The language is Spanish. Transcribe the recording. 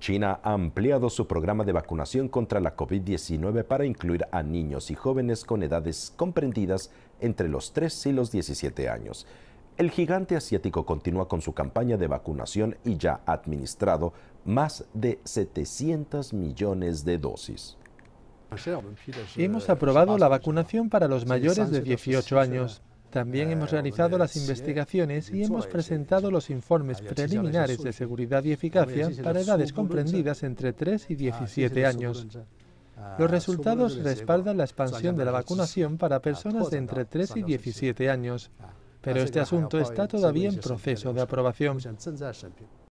China ha ampliado su programa de vacunación contra la COVID-19 para incluir a niños y jóvenes con edades comprendidas entre los 3 y los 17 años. El gigante asiático continúa con su campaña de vacunación y ya ha administrado más de 700 millones de dosis. Hemos aprobado la vacunación para los mayores de 18 años. También hemos realizado las investigaciones y hemos presentado los informes preliminares de seguridad y eficacia para edades comprendidas entre 3 y 17 ah, años. Ah, los resultados respaldan la expansión de la vacunación para ah, personas de entre 3 y 17 años, pero este asunto está todavía en proceso de aprobación.